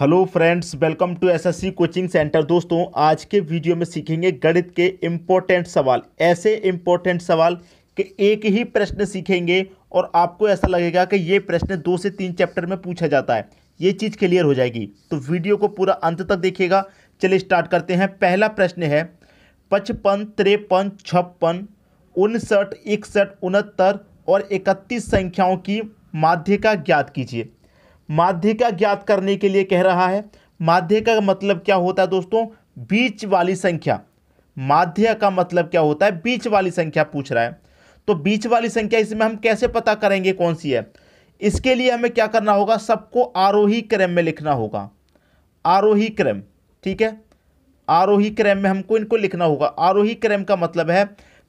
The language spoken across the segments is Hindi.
hello friends welcome to SSC coaching centre दोस्तों आज के वीडियो में सीखेंगे गणित के इम्पोर्टेंट सवाल ऐसे इम्पोर्टेंट सवाल कि एक ही प्रश्न सीखेंगे और आपको ऐसा लगेगा कि ये प्रश्न दो से तीन चैप्टर में पूछा जाता है ये चीज़ क्लियर हो जाएगी तो वीडियो को पूरा अंत तक देखिएगा चलिए स्टार्ट करते हैं पहला प्रश्न है पचपन तिरपन छप्पन उनसठ इकसठ उनहत्तर और इकतीस संख्याओं की माध्यिका ज्ञात कीजिए माध्यिका ज्ञात करने के लिए कह रहा है माध्यिका का मतलब क्या होता है दोस्तों बीच वाली संख्या माध्य का मतलब क्या होता है बीच वाली संख्या पूछ रहा है तो बीच वाली संख्या इसमें हम कैसे पता करेंगे कौन सी है इसके लिए हमें क्या करना होगा सबको आरोही क्रम में लिखना होगा आरोही क्रम ठीक है आरोही क्रम में हमको इनको लिखना होगा आरोही क्रम का मतलब है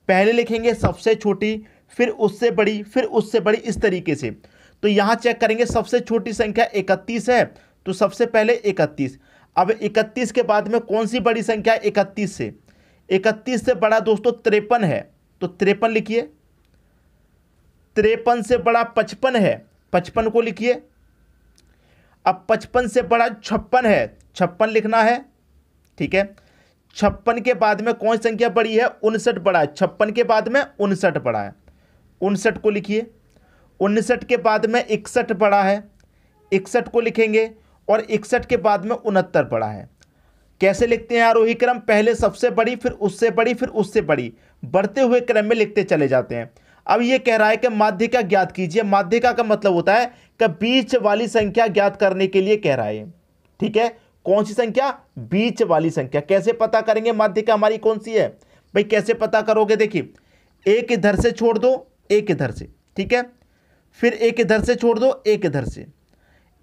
पहले लिखेंगे सबसे छोटी फिर उससे बड़ी फिर उससे बड़ी इस तरीके से तो यहाँ चेक करेंगे सबसे छोटी संख्या इकतीस है तो सबसे पहले इकतीस अब इकतीस के बाद में कौन सी बड़ी संख्या इकतीस से इकतीस से बड़ा दोस्तों त्रेपन है तो त्रेपन लिखिए त्रेपन से बड़ा पचपन है पचपन को लिखिए अब पचपन से बड़ा छप्पन है छप्पन लिखना है ठीक है छप्पन के बाद में कौन संख्या बड़ी है उनसठ बड़ा है छप्पन के बाद में उनसठ बड़ा है उनसठ को लिखिए उनसठ के बाद में इकसठ पड़ा है इकसठ को लिखेंगे और इकसठ के बाद में उनहत्तर पड़ा है कैसे लिखते हैं आरोही क्रम पहले सबसे बड़ी फिर उससे बड़ी फिर उससे बड़ी बढ़ते हुए क्रम में लिखते चले जाते हैं अब ये कह रहा है कि माध्यिका ज्ञात कीजिए माध्यिका का मतलब होता है कि बीच वाली संख्या ज्ञात करने के लिए कह रहा है ठीक है कौन सी संख्या बीच वाली संख्या कैसे पता करेंगे माध्यिका हमारी कौन सी है भाई कैसे पता करोगे देखिए एक इधर से छोड़ दो एक इधर से ठीक है फिर एक इधर से छोड़ दो एक इधर से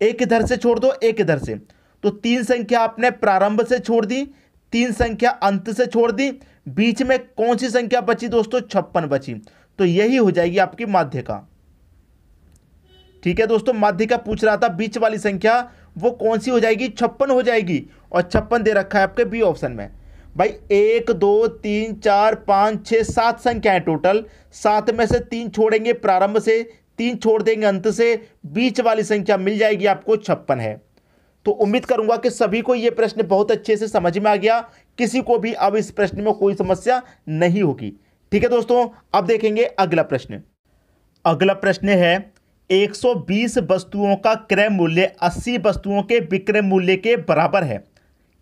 एक इधर से छोड़ दो एक इधर से तो तीन संख्या आपने प्रारंभ से छोड़ दी तीन संख्या अंत से छोड़ दी बीच में कौन सी संख्या बची दोस्तों छप्पन बची तो यही हो जाएगी आपकी का ठीक है दोस्तों माध्य का पूछ रहा था बीच वाली संख्या वो कौन सी हो जाएगी छप्पन हो जाएगी और छप्पन दे रखा है आपके बी ऑप्शन में भाई एक दो तीन चार पाँच छः सात संख्या है टोटल सात में से तीन छोड़ेंगे प्रारंभ से तीन छोड़ देंगे अंत से बीच वाली संख्या मिल जाएगी आपको छप्पन है तो उम्मीद करूंगा कि सभी को यह प्रश्न बहुत अच्छे से समझ में आ गया किसी को भी अब इस प्रश्न में कोई समस्या नहीं होगी ठीक है दोस्तों अब देखेंगे अगला प्रश्न अगला प्रश्न है 120 वस्तुओं का क्रय मूल्य 80 वस्तुओं के विक्रय मूल्य के बराबर है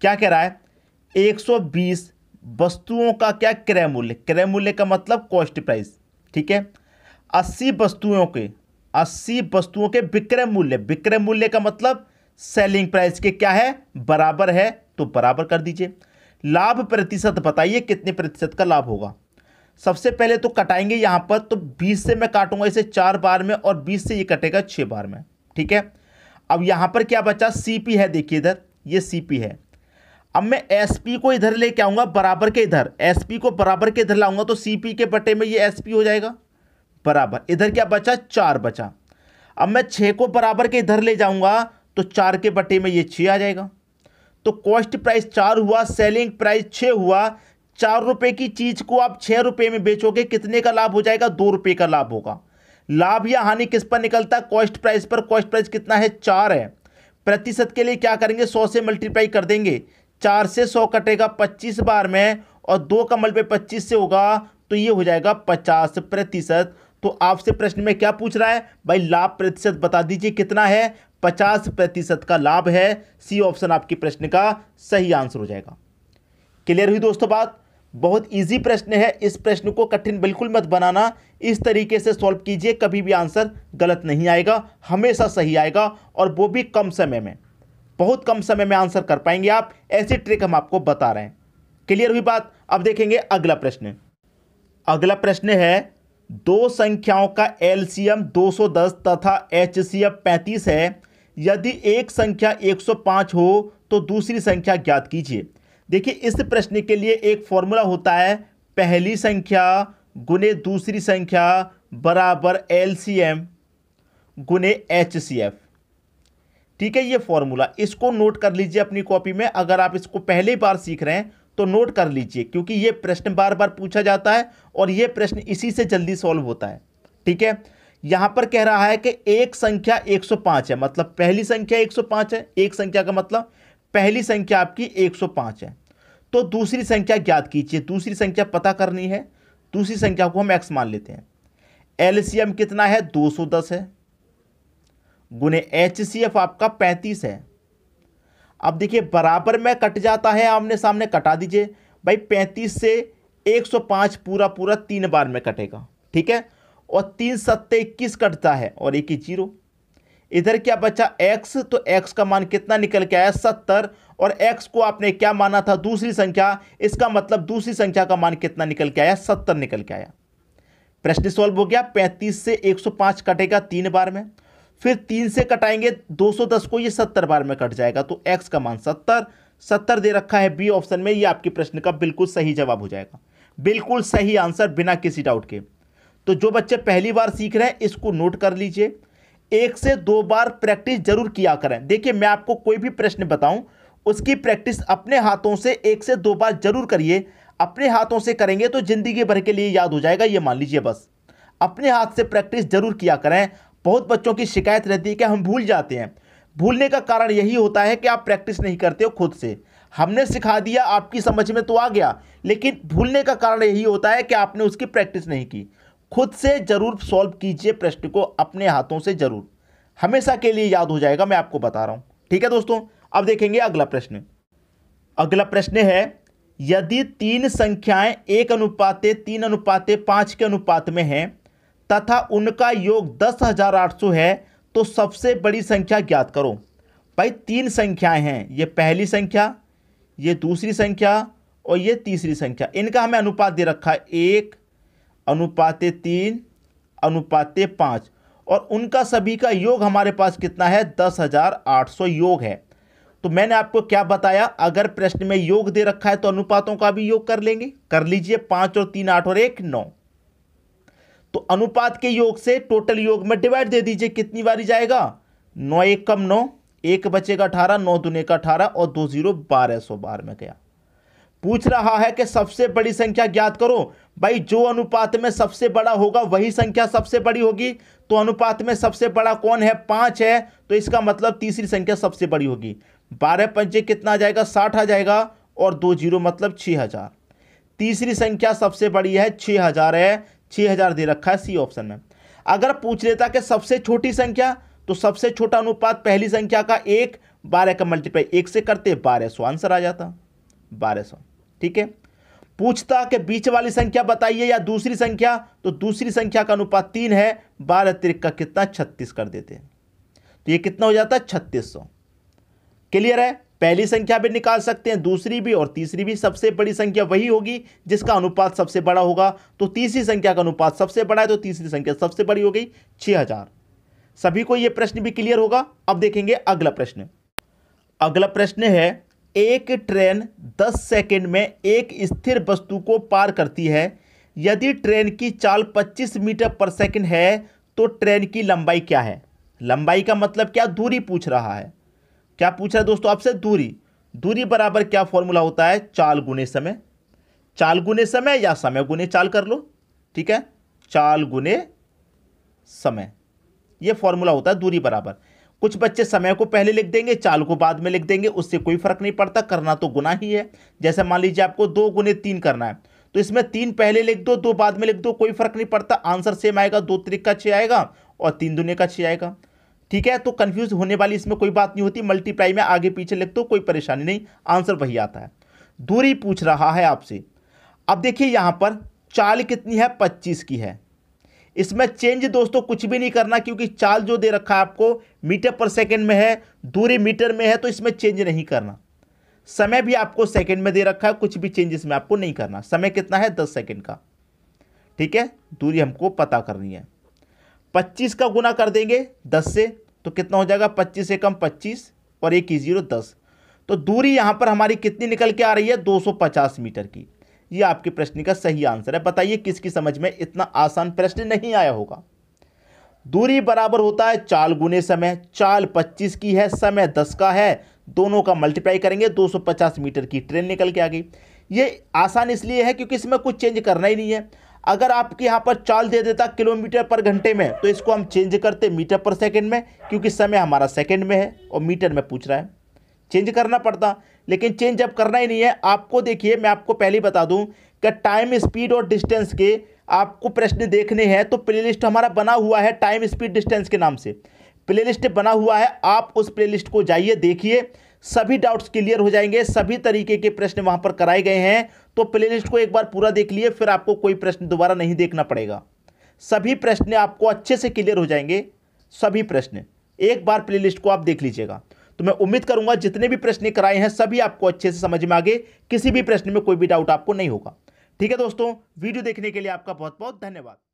क्या कह रहा है 120 वस्तुओं का क्या क्रय मूल्य क्रय मूल्य का मतलब कॉस्ट प्राइस ठीक है अस्सी वस्तुओं के अस्सी वस्तुओं के विक्रय मूल्य विक्रय मूल्य का मतलब सेलिंग प्राइस के क्या है बराबर है तो बराबर कर दीजिए लाभ प्रतिशत बताइए कितने प्रतिशत का लाभ होगा सबसे पहले तो कटाएंगे यहाँ पर तो 20 से मैं काटूंगा इसे चार बार में और 20 से ये कटेगा छः बार में ठीक है अब यहाँ पर क्या बचा सी है देखिए इधर ये सी है अब मैं एस को इधर लेके आऊँगा बराबर के इधर एस को बराबर के इधर लाऊंगा तो सी के बटे में ये एस हो जाएगा बराबर इधर क्या बचा चार बचा अब मैं छः को बराबर के इधर ले जाऊंगा तो चार के बटे में ये छः आ जाएगा तो कॉस्ट प्राइस चार हुआ सेलिंग प्राइस छः हुआ चार रुपये की चीज़ को आप छः रुपये में बेचोगे कितने का लाभ हो जाएगा दो रुपये का लाभ होगा लाभ या हानि किस पर निकलता है कॉस्ट प्राइस पर कॉस्ट प्राइस कितना है चार है प्रतिशत के लिए क्या करेंगे सौ से मल्टीप्लाई कर देंगे चार से सौ कटेगा पच्चीस बार में और दो का पे पच्चीस से होगा तो ये हो जाएगा पचास प्रतिशत तो आपसे प्रश्न में क्या पूछ रहा है भाई लाभ प्रतिशत बता दीजिए कितना है पचास प्रतिशत का लाभ है सी ऑप्शन आपके प्रश्न का सही आंसर हो जाएगा क्लियर हुई दोस्तों बात बहुत इजी प्रश्न है इस प्रश्न को कठिन बिल्कुल मत बनाना इस तरीके से सॉल्व कीजिए कभी भी आंसर गलत नहीं आएगा हमेशा सही आएगा और वो भी कम समय में बहुत कम समय में आंसर कर पाएंगे आप ऐसी ट्रिक हम आपको बता रहे हैं क्लियर हुई बात अब देखेंगे अगला प्रश्न अगला प्रश्न है दो संख्याओं का एलसीएम 210 तथा एचसीएम 35 है यदि एक संख्या 105 हो तो दूसरी संख्या ज्ञात कीजिए देखिए इस प्रश्न के लिए एक फॉर्मूला होता है पहली संख्या गुने दूसरी संख्या बराबर एल सी एम गुने एच सी एफ ठीक है ये फॉर्मूला इसको नोट कर लीजिए अपनी कॉपी में अगर आप इसको पहली बार सीख रहे हैं तो नोट कर लीजिए क्योंकि ये प्रश्न बार बार पूछा जाता है और ये प्रश्न इसी से जल्दी सॉल्व होता है ठीक है यहाँ पर कह रहा है कि एक संख्या 105 है मतलब पहली संख्या 105 है एक संख्या का मतलब पहली संख्या आपकी 105 है तो दूसरी संख्या ज्ञात कीजिए दूसरी संख्या पता करनी है दूसरी संख्या को हम एक्स मान लेते हैं एलसीएम कितना है 210 है गुने एच आपका 35 है अब देखिए बराबर में कट जाता है आमने सामने कटा दीजिए भाई पैंतीस से एक सौ पाँच पूरा पूरा तीन बार में कटेगा ठीक है और तीन सत्ते इक्कीस कटता है और एक ही जीरो इधर क्या बचा एक्स तो एक्स का मान कितना निकल के आया सत्तर और एक्स को आपने क्या माना था दूसरी संख्या इसका मतलब दूसरी संख्या का मान कितना निकल के आया सत्तर निकल के आया प्रश्न सॉल्व हो गया पैंतीस से एक सौ पाँच कटेगा तीन बार में फिर तीन से कटाएंगे 210 को ये सत्तर बार में कट जाएगा तो एक्स का मान सत्तर सत्तर दे रखा है बी ऑप्शन में ये आपके प्रश्न का बिल्कुल सही जवाब हो जाएगा बिल्कुल सही आंसर बिना किसी डाउट के तो जो बच्चे पहली बार सीख रहे हैं इसको नोट कर लीजिए एक से दो बार प्रैक्टिस जरूर किया करें देखिए मैं आपको कोई भी प्रश्न बताऊं उसकी प्रैक्टिस अपने हाथों से एक से दो बार जरूर करिए अपने हाथों से करेंगे तो ज़िंदगी भर के लिए याद हो जाएगा ये मान लीजिए बस अपने हाथ से प्रैक्टिस जरूर किया करें बहुत बच्चों की शिकायत रहती है कि हम भूल जाते हैं भूलने का कारण यही होता है कि आप प्रैक्टिस नहीं करते हो खुद से हमने सिखा दिया आपकी समझ में तो आ गया लेकिन भूलने का कारण यही होता है कि आपने उसकी प्रैक्टिस नहीं की खुद से ज़रूर सॉल्व कीजिए प्रश्न को अपने हाथों से ज़रूर हमेशा के लिए याद हो जाएगा मैं आपको बता रहा हूँ ठीक है दोस्तों अब देखेंगे अगला प्रश्न अगला प्रश्न है यदि तीन संख्याएं एक अनुपाते तीन अनुपाते पाँच के अनुपात में हैं तथा उनका योग दस हजार आठ सौ है तो सबसे बड़ी संख्या ज्ञात करो भाई तीन संख्याएं हैं ये पहली संख्या ये दूसरी संख्या और ये तीसरी संख्या इनका हमें अनुपात दे रखा है एक अनुपात तीन अनुपात पाँच और उनका सभी का योग हमारे पास कितना है दस हज़ार आठ सौ योग है तो मैंने आपको क्या बताया अगर प्रश्न में योग दे रखा है तो अनुपातों का भी योग कर लेंगे कर लीजिए पाँच और तीन आठ और एक नौ तो अनुपात के योग से टोटल योग में डिवाइड दे दीजिए कितनी बारी जाएगा नौ एक कम नौ एक बचेगा अठारह नौ दुने का अठारह और दो जीरो बारह सौ बारह में गया पूछ रहा है कि सबसे बड़ी संख्या ज्ञात करो भाई जो अनुपात में सबसे बड़ा होगा वही संख्या सबसे बड़ी होगी तो अनुपात में सबसे बड़ा कौन है पांच है तो इसका मतलब तीसरी संख्या सबसे बड़ी होगी बारह पंचे कितना आ जाएगा साठ आ जाएगा और दो जीरो मतलब छ हज़ार तीसरी संख्या सबसे बड़ी है छह हज़ार है छः हज़ार दे रखा है सी ऑप्शन में अगर पूछ लेता कि सबसे छोटी संख्या तो सबसे छोटा अनुपात पहली संख्या का एक बारह का मल्टीप्लाई एक से करते बारह सौ आंसर आ जाता बारह सौ ठीक है पूछता कि बीच वाली संख्या बताइए या दूसरी संख्या तो दूसरी संख्या का अनुपात तीन है बारह तिरिक का कितना छत्तीस कर देते तो ये कितना हो जाता है छत्तीस सौ क्लियर है पहली संख्या भी निकाल सकते हैं दूसरी भी और तीसरी भी सबसे बड़ी संख्या वही होगी जिसका अनुपात सबसे बड़ा होगा तो तीसरी संख्या का अनुपात सबसे बड़ा है तो तीसरी संख्या सबसे बड़ी हो गई छः हजार सभी को यह प्रश्न भी क्लियर होगा अब देखेंगे अगला प्रश्न अगला प्रश्न है एक ट्रेन 10 सेकेंड में एक स्थिर वस्तु को पार करती है यदि ट्रेन की चाल 25 मीटर पर सेकेंड है तो ट्रेन की लंबाई क्या है लंबाई का मतलब क्या दूरी पूछ रहा है क्या पूछा है दोस्तों आपसे दूरी दूरी बराबर क्या फॉर्मूला होता है चाल गुने समय चाल गुने समय या समय गुने चाल कर लो ठीक है चाल गुने समय ये फॉर्मूला होता है दूरी बराबर कुछ बच्चे समय को पहले लिख देंगे चाल को बाद में लिख देंगे उससे कोई फर्क नहीं पड़ता करना तो गुना ही है जैसे मान लीजिए आपको दो गुने तीन करना है तो इसमें तीन पहले लिख दो दो बाद में लिख दो कोई फर्क नहीं पड़ता आंसर सेम आएगा दो तरीक का छः आएगा और तीन दुनिया का छः आएगा ठीक है तो कन्फ्यूज होने वाली इसमें कोई बात नहीं होती मल्टीप्लाई में आगे पीछे लिख दो कोई परेशानी नहीं आंसर वही आता है दूरी पूछ रहा है आपसे अब देखिए यहाँ पर चाल कितनी है पच्चीस की है इसमें चेंज दोस्तों कुछ भी नहीं करना क्योंकि चाल जो दे रखा है आपको मीटर पर सेकेंड में है दूरी मीटर में है तो इसमें चेंज नहीं करना समय भी आपको सेकेंड में दे रखा है कुछ भी चेंज इसमें आपको नहीं करना समय कितना है दस सेकेंड का ठीक है दूरी हमको पता करनी है पच्चीस का गुना कर देंगे दस से तो कितना हो जाएगा पच्चीस से कम और एक ही जीरो दस तो दूरी यहाँ पर हमारी कितनी निकल के आ रही है दो सौ पचास मीटर की ये आपके प्रश्न का सही आंसर है बताइए किसकी समझ में इतना आसान प्रश्न नहीं आया होगा दूरी बराबर होता है चाल गुने समय चाल पच्चीस की है समय दस का है दोनों का मल्टीप्लाई करेंगे 250 मीटर की ट्रेन निकल के आ गई ये आसान इसलिए है क्योंकि इसमें कुछ चेंज करना ही नहीं है अगर आपके यहाँ पर चाल दे देता किलोमीटर पर घंटे में तो इसको हम चेंज करते मीटर पर सेकेंड में क्योंकि समय हमारा सेकेंड में है और मीटर में पूछ रहा है चेंज करना पड़ता लेकिन चेंज अब करना ही नहीं है आपको देखिए मैं आपको पहले बता दूं कि टाइम स्पीड और डिस्टेंस के आपको प्रश्न देखने हैं तो प्लेलिस्ट हमारा बना हुआ है टाइम स्पीड डिस्टेंस के नाम से प्लेलिस्ट बना हुआ है आप उस प्लेलिस्ट को जाइए देखिए सभी डाउट्स क्लियर हो जाएंगे सभी तरीके के प्रश्न वहां पर कराए गए हैं तो प्लेलिस्ट को एक बार पूरा देख लिए फिर आपको कोई प्रश्न दोबारा नहीं देखना पड़ेगा सभी प्रश्न आपको अच्छे से क्लियर हो जाएंगे सभी प्रश्न एक बार प्ले को आप देख लीजिएगा तो मैं उम्मीद करूंगा जितने भी प्रश्न कराए हैं सभी आपको अच्छे से समझ में आगे किसी भी प्रश्न में कोई भी डाउट आपको नहीं होगा ठीक है दोस्तों वीडियो देखने के लिए आपका बहुत बहुत धन्यवाद